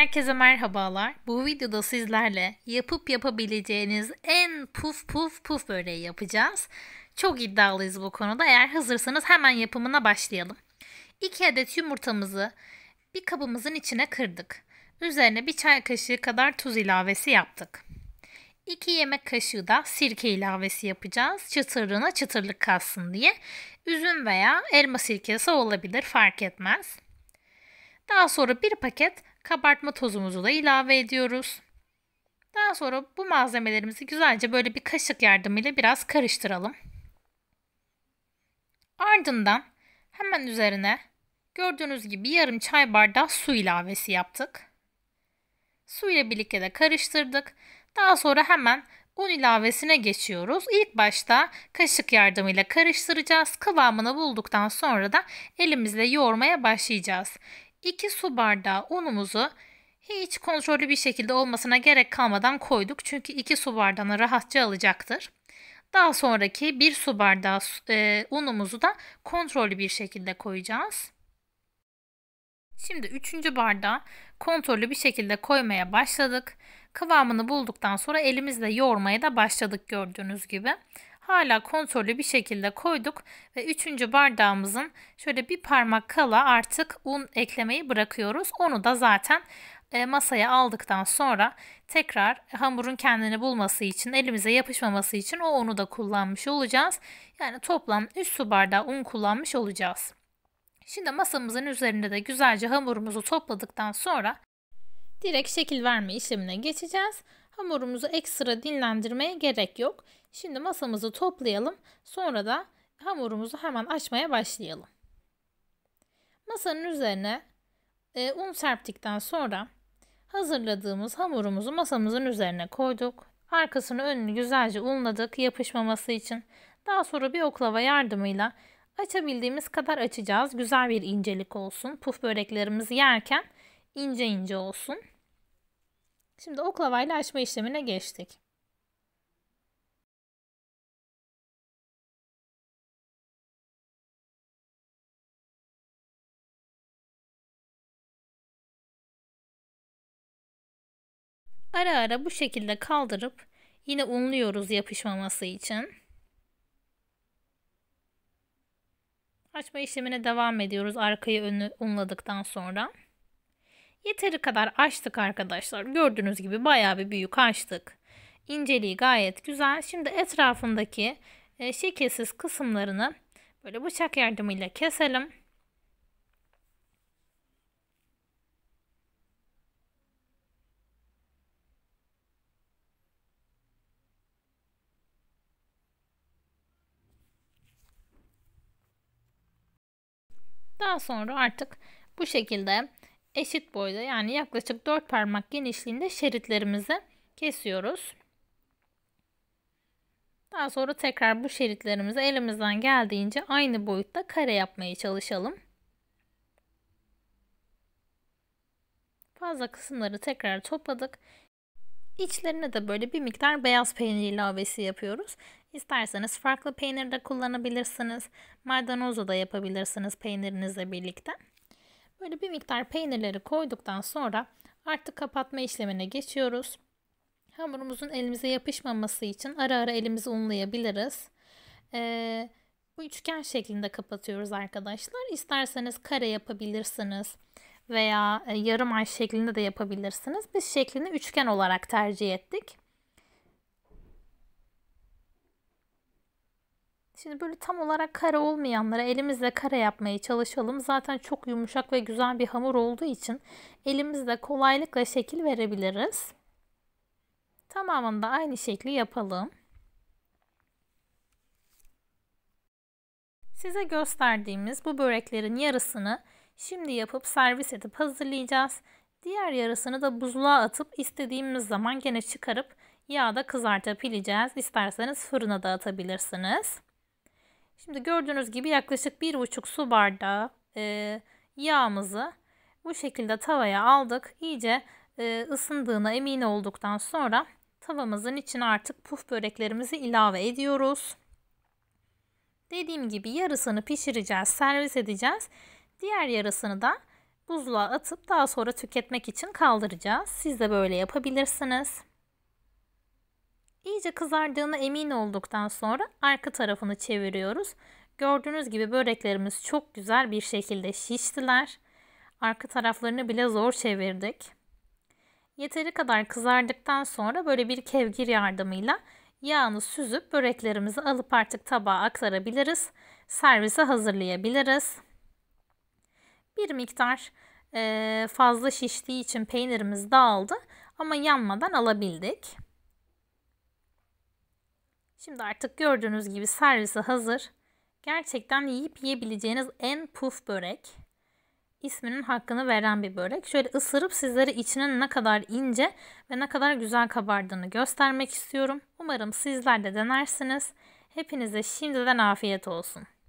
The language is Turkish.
Herkese merhabalar. Bu videoda sizlerle yapıp yapabileceğiniz en puf puf puf böreği yapacağız. Çok iddialıyız bu konuda. Eğer hazırsanız hemen yapımına başlayalım. 2 adet yumurtamızı bir kabımızın içine kırdık. Üzerine bir çay kaşığı kadar tuz ilavesi yaptık. 2 yemek kaşığı da sirke ilavesi yapacağız. Çıtırına çıtırlık kalsın diye. Üzüm veya elma sirkesi olabilir fark etmez. Daha sonra bir paket kabartma tozumuzu da ilave ediyoruz. Daha sonra bu malzemelerimizi güzelce böyle bir kaşık yardımıyla biraz karıştıralım. Ardından hemen üzerine gördüğünüz gibi yarım çay bardağı su ilavesi yaptık. Su ile birlikte de karıştırdık. Daha sonra hemen un ilavesine geçiyoruz. İlk başta kaşık yardımıyla karıştıracağız. Kıvamını bulduktan sonra da elimizle yoğurmaya başlayacağız. 2 su bardağı unumuzu hiç kontrollü bir şekilde olmasına gerek kalmadan koyduk. Çünkü 2 su bardağını rahatça alacaktır. Daha sonraki 1 su bardağı e, unumuzu da kontrollü bir şekilde koyacağız. Şimdi 3. bardağı kontrollü bir şekilde koymaya başladık. Kıvamını bulduktan sonra elimizle yoğurmaya da başladık gördüğünüz gibi hala kontrollü bir şekilde koyduk ve üçüncü bardağımızın şöyle bir parmak kala artık un eklemeyi bırakıyoruz. Onu da zaten e, masaya aldıktan sonra tekrar hamurun kendini bulması için, elimize yapışmaması için o unu da kullanmış olacağız. Yani toplam 3 su bardağı un kullanmış olacağız. Şimdi masamızın üzerinde de güzelce hamurumuzu topladıktan sonra direkt şekil verme işlemine geçeceğiz. Hamurumuzu ekstra dinlendirmeye gerek yok. Şimdi masamızı toplayalım. Sonra da hamurumuzu hemen açmaya başlayalım. Masanın üzerine e, un serptikten sonra hazırladığımız hamurumuzu masamızın üzerine koyduk. Arkasını önünü güzelce unladık yapışmaması için. Daha sonra bir oklava yardımıyla açabildiğimiz kadar açacağız. Güzel bir incelik olsun. Puf böreklerimizi yerken ince ince olsun. Şimdi oklavayla açma işlemine geçtik. Ara ara bu şekilde kaldırıp yine unluyoruz yapışmaması için. Açma işlemine devam ediyoruz arkayı önü unladıktan sonra. Yeteri kadar açtık arkadaşlar. Gördüğünüz gibi bayağı bir büyük açtık. İnceliği gayet güzel. Şimdi etrafındaki e, şekilsiz kısımlarını böyle bıçak yardımıyla keselim. Daha sonra artık bu şekilde eşit boyda yani yaklaşık 4 parmak genişliğinde şeritlerimizi kesiyoruz. Daha sonra tekrar bu şeritlerimizi elimizden geldiğince aynı boyutta kare yapmaya çalışalım. Fazla kısımları tekrar topladık. İçlerine de böyle bir miktar beyaz peynir ilavesi yapıyoruz. İsterseniz farklı peynir de kullanabilirsiniz. Maydanozu da yapabilirsiniz peynirinizle birlikte. Böyle bir miktar peynirleri koyduktan sonra artık kapatma işlemine geçiyoruz. Hamurumuzun elimize yapışmaması için ara ara elimizi unlayabiliriz. Ee, bu üçgen şeklinde kapatıyoruz arkadaşlar. İsterseniz kare yapabilirsiniz veya e, yarım ay şeklinde de yapabilirsiniz. Biz şeklini üçgen olarak tercih ettik. Şimdi böyle tam olarak kare olmayanlara elimizle kare yapmaya çalışalım. Zaten çok yumuşak ve güzel bir hamur olduğu için elimizle kolaylıkla şekil verebiliriz. Tamamını da aynı şekli yapalım. Size gösterdiğimiz bu böreklerin yarısını şimdi yapıp servis edip hazırlayacağız. Diğer yarısını da buzluğa atıp istediğimiz zaman gene çıkarıp yağda kızartıp pileceğiz. İsterseniz fırına da atabilirsiniz. Şimdi gördüğünüz gibi yaklaşık bir buçuk su bardağı e, yağımızı bu şekilde tavaya aldık. İyice e, ısındığına emin olduktan sonra tavamızın içine artık puf böreklerimizi ilave ediyoruz. Dediğim gibi yarısını pişireceğiz, servis edeceğiz. Diğer yarısını da buzluğa atıp daha sonra tüketmek için kaldıracağız. Siz de böyle yapabilirsiniz. İyice kızardığına emin olduktan sonra arka tarafını çeviriyoruz. Gördüğünüz gibi böreklerimiz çok güzel bir şekilde şiştiler. Arka taraflarını bile zor çevirdik. Yeteri kadar kızardıktan sonra böyle bir kevgir yardımıyla yağını süzüp böreklerimizi alıp artık tabağa aktarabiliriz. Servise hazırlayabiliriz. Bir miktar fazla şiştiği için peynirimiz dağıldı ama yanmadan alabildik. Şimdi artık gördüğünüz gibi servisi hazır. Gerçekten yiyip yiyebileceğiniz en puf börek. İsminin hakkını veren bir börek. Şöyle ısırıp sizlere içinin ne kadar ince ve ne kadar güzel kabardığını göstermek istiyorum. Umarım sizler de denersiniz. Hepinize şimdiden afiyet olsun.